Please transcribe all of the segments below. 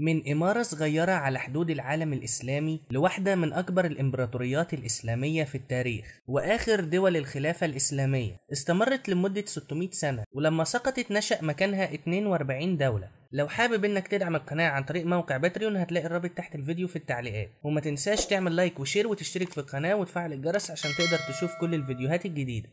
من إمارة صغيرة على حدود العالم الإسلامي لواحدة من أكبر الإمبراطوريات الإسلامية في التاريخ وآخر دول الخلافة الإسلامية استمرت لمدة 600 سنة ولما سقطت نشأ مكانها 42 دولة لو حابب انك تدعم القناة عن طريق موقع باتريون هتلاقي الرابط تحت الفيديو في التعليقات وما تنساش تعمل لايك وشير وتشترك في القناة وتفعل الجرس عشان تقدر تشوف كل الفيديوهات الجديدة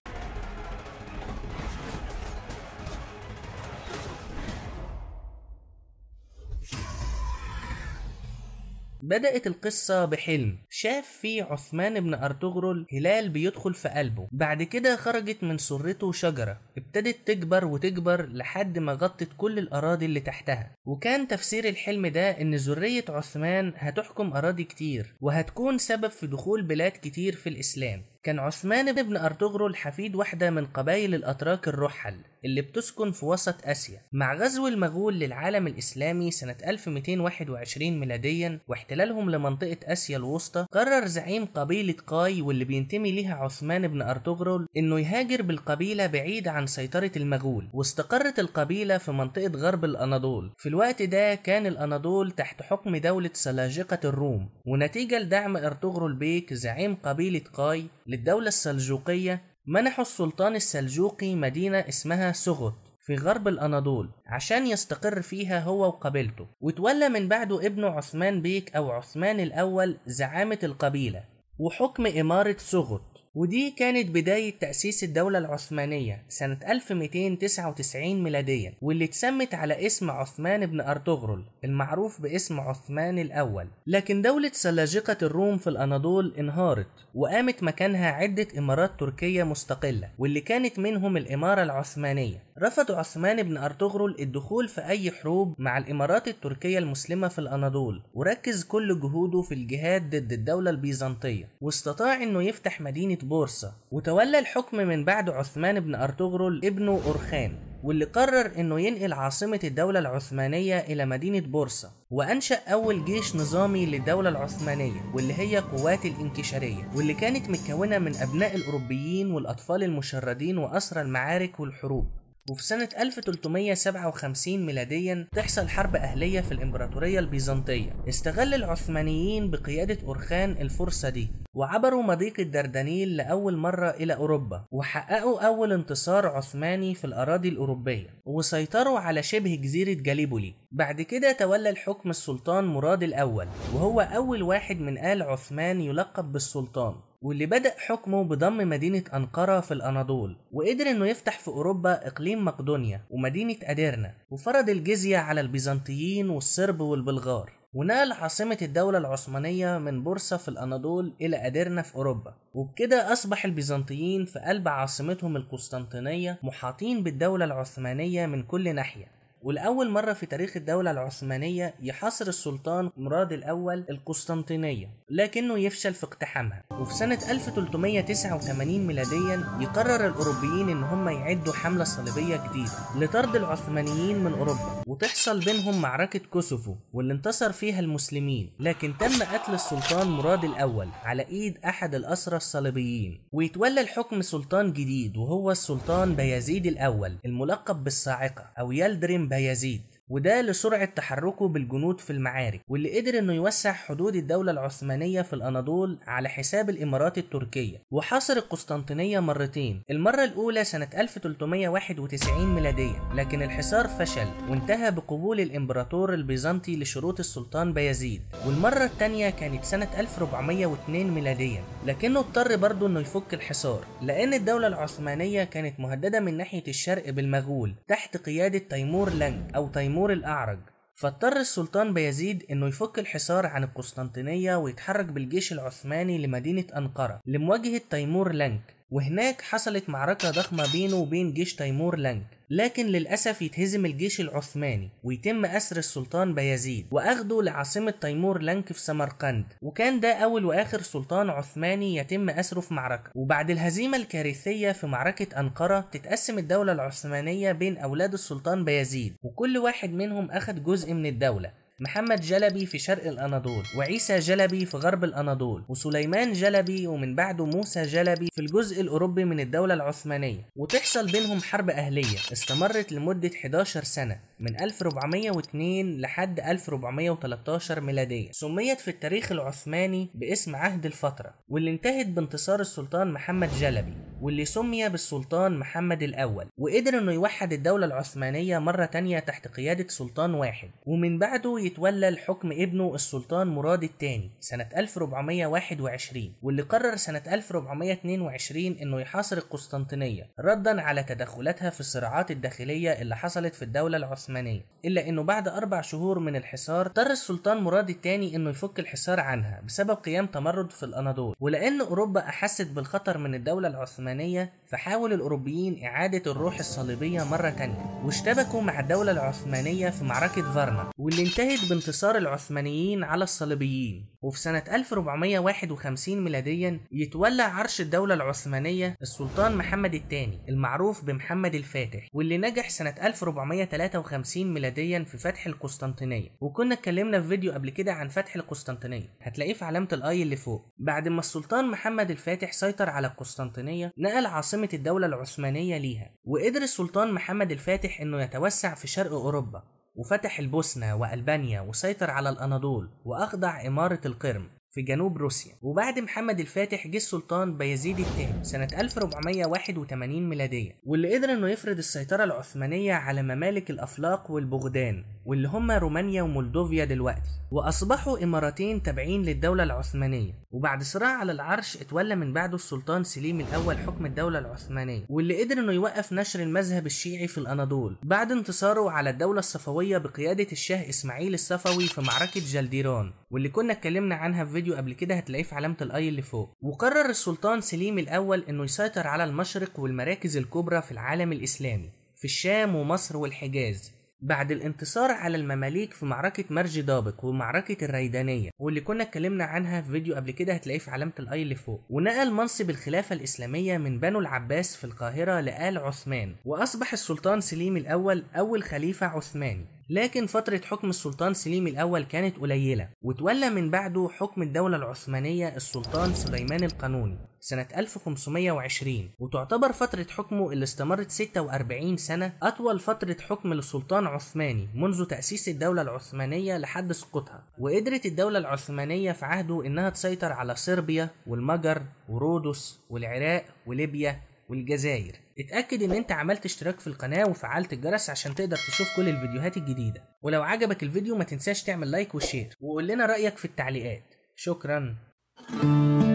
بدأت القصة بحلم شاف فيه عثمان بن أرطغرل هلال بيدخل في قلبه بعد كده خرجت من سرته شجرة ابتدت تكبر وتكبر لحد ما غطت كل الأراضي اللي تحتها وكان تفسير الحلم ده إن ذرية عثمان هتحكم أراضي كتير وهتكون سبب في دخول بلاد كتير في الإسلام كان عثمان بن أرطغرل حفيد واحدة من قبائل الأتراك الرحل اللي بتسكن في وسط آسيا مع غزو المغول للعالم الإسلامي سنة 1221 ميلاديا واحتلالهم لمنطقة آسيا الوسطى قرر زعيم قبيلة قاي واللي بينتمي ليها عثمان بن أرطغرل إنه يهاجر بالقبيلة بعيد عن سيطرة المغول واستقرت القبيلة في منطقة غرب الأناضول في الوقت ده كان الأناضول تحت حكم دولة سلاجقة الروم ونتيجة لدعم أرطغرل بيك زعيم قبيلة قاي للدولة السلجوقية منحوا السلطان السلجوقي مدينة اسمها سغط في غرب الأناضول عشان يستقر فيها هو وقبيلته وتولى من بعده ابنه عثمان بيك أو عثمان الأول زعامة القبيلة وحكم إمارة سغط ودي كانت بداية تأسيس الدولة العثمانية سنة 1299 ميلاديا واللي اتسمت على اسم عثمان بن أرطغرل المعروف باسم عثمان الأول لكن دولة سلاجقة الروم في الأناضول انهارت وقامت مكانها عدة إمارات تركية مستقلة واللي كانت منهم الإمارة العثمانية رفض عثمان بن أرطغرل الدخول في أي حروب مع الإمارات التركية المسلمة في الأناضول وركز كل جهوده في الجهاد ضد الدولة البيزنطية واستطاع أنه يفتح مدينة بورصة وتولى الحكم من بعد عثمان بن أرطغرل ابنه أرخان واللي قرر انه ينقل عاصمة الدولة العثمانية الى مدينة بورصة وانشأ اول جيش نظامي للدولة العثمانية واللي هي قوات الانكشارية واللي كانت متكونة من ابناء الاوروبيين والاطفال المشردين واسرى المعارك والحروب وفي سنة 1357 ميلاديا تحصل حرب أهلية في الإمبراطورية البيزنطية استغل العثمانيين بقيادة أورخان الفرصة دي وعبروا مضيق الدردنيل لأول مرة إلى أوروبا وحققوا أول انتصار عثماني في الأراضي الأوروبية وسيطروا على شبه جزيرة جاليبولي بعد كده تولى الحكم السلطان مراد الأول وهو أول واحد من آل عثمان يلقب بالسلطان واللي بدأ حكمه بضم مدينة أنقرة في الأناضول وقدر إنه يفتح في أوروبا إقليم مقدونيا ومدينة أديرنا وفرض الجزية على البيزنطيين والصرب والبلغار ونقل عاصمة الدولة العثمانية من بورصة في الأناضول إلى أديرنا في أوروبا وبكده أصبح البيزنطيين في قلب عاصمتهم القسطنطينية محاطين بالدولة العثمانية من كل ناحية ولأول مرة في تاريخ الدولة العثمانية يحاصر السلطان مراد الأول القسطنطينية لكنه يفشل في اقتحامها وفي سنة 1389 ميلاديا يقرر الأوروبيين إن هم يعدوا حملة صليبية جديدة لطرد العثمانيين من أوروبا وتحصل بينهم معركة كوسوفو واللي انتصر فيها المسلمين لكن تم قتل السلطان مراد الأول على إيد أحد الأسرى الصليبيين ويتولى الحكم سلطان جديد وهو السلطان بيزيد الأول الملقب بالصاعقة أو يلدريم يزيد وده لسرعة تحركه بالجنود في المعارك واللي قدر انه يوسع حدود الدولة العثمانية في الأناضول على حساب الإمارات التركية وحاصر القسطنطينية مرتين المرة الأولى سنة 1391 ميلاديا لكن الحصار فشل وانتهى بقبول الإمبراطور البيزنطي لشروط السلطان بيزيد والمرة الثانية كانت سنة 1402 ميلاديا لكنه اضطر برضه انه يفك الحصار لأن الدولة العثمانية كانت مهددة من ناحية الشرق بالمغول تحت قيادة تيمور لانج أو تيمور تيمور الأعرج فاضطر السلطان بيزيد انه يفك الحصار عن القسطنطينية ويتحرك بالجيش العثماني لمدينة أنقرة لمواجهة تيمور لنك وهناك حصلت معركة ضخمة بينه وبين جيش تيمور لانج لكن للأسف يتهزم الجيش العثماني ويتم أسر السلطان بيزيد وأخده لعاصمة تيمور لانك في سمرقند وكان ده أول وآخر سلطان عثماني يتم أسره في معركة وبعد الهزيمة الكارثية في معركة أنقرة تتقسم الدولة العثمانية بين أولاد السلطان بيزيد وكل واحد منهم أخد جزء من الدولة محمد جلبي في شرق الأناضول وعيسى جلبي في غرب الأناضول وسليمان جلبي ومن بعده موسى جلبي في الجزء الأوروبي من الدولة العثمانية وتحصل بينهم حرب أهلية استمرت لمدة 11 سنة من 1402 لحد 1413 ميلادية سميت في التاريخ العثماني باسم عهد الفترة واللي انتهت بانتصار السلطان محمد جلبي واللي سمي بالسلطان محمد الأول وقدر أنه يوحد الدولة العثمانية مرة تانية تحت قيادة سلطان واحد ومن بعده يتولى الحكم ابنه السلطان مراد الثاني سنة 1421 واللي قرر سنة 1422 أنه يحاصر القسطنطينية ردا على تدخلاتها في الصراعات الداخلية اللي حصلت في الدولة العثمانية إلا أنه بعد أربع شهور من الحصار اضطر السلطان مراد الثاني أنه يفك الحصار عنها بسبب قيام تمرد في الأناضول ولأن أوروبا أحست بالخطر من الدولة العثمانية العثمانية فحاول الأوروبيين إعادة الروح الصليبية مرة تانية واشتبكوا مع الدولة العثمانية في معركة فارنا واللي انتهت بانتصار العثمانيين على الصليبيين وفي سنة 1451 ميلاديا يتولى عرش الدولة العثمانية السلطان محمد الثاني المعروف بمحمد الفاتح واللي نجح سنة 1453 ميلاديا في فتح القسطنطينية وكنا اتكلمنا في فيديو قبل كده عن فتح القسطنطينية هتلاقيه في علامة الاي اللي فوق بعد ما السلطان محمد الفاتح سيطر على القسطنطينية نقل عاصمة الدولة العثمانية ليها وقدر السلطان محمد الفاتح انه يتوسع في شرق اوروبا وفتح البوسنة وألبانيا وسيطر على الأناضول وأخضع إمارة القرم في جنوب روسيا وبعد محمد الفاتح جه السلطان بايزيد الثاني سنة 1481 ميلادية واللي قدر انه يفرض السيطرة العثمانية على ممالك الافلاق والبغدان واللي هما رومانيا ومولدوفيا دلوقتي واصبحوا اماراتين تابعين للدولة العثمانية وبعد صراع على العرش اتولى من بعده السلطان سليم الاول حكم الدولة العثمانية واللي قدر انه يوقف نشر المذهب الشيعي في الاناضول بعد انتصاره على الدولة الصفوية بقيادة الشاه اسماعيل الصفوي في معركة جلديران واللي كنا اتكلمنا عنها في فيديو فيديو قبل كده هتلاقيه في علامة الاي اللي فوق وقرر السلطان سليم الاول انه يسيطر على المشرق والمراكز الكبرى في العالم الاسلامي في الشام ومصر والحجاز بعد الانتصار على المماليك في معركة مرج دابق ومعركة الريدانية واللي كنا اتكلمنا عنها في فيديو قبل كده هتلاقيه في علامة الاي اللي فوق ونقل منصب الخلافة الإسلامية من بنو العباس في القاهرة لآل عثمان وأصبح السلطان سليم الأول أول خليفة عثماني لكن فترة حكم السلطان سليم الأول كانت قليلة وتولى من بعده حكم الدولة العثمانية السلطان سليمان القانوني سنة 1520 وتعتبر فترة حكمه اللي استمرت 46 سنة أطول فترة حكم لسلطان عثماني منذ تأسيس الدولة العثمانية لحد سقوطها وقدرت الدولة العثمانية في عهده إنها تسيطر على صربيا والمجر ورودس والعراق وليبيا والجزائر اتأكد ان انت عملت اشتراك في القناة وفعلت الجرس عشان تقدر تشوف كل الفيديوهات الجديدة ولو عجبك الفيديو ما تنساش تعمل لايك وشير وقول لنا رأيك في التعليقات شكرا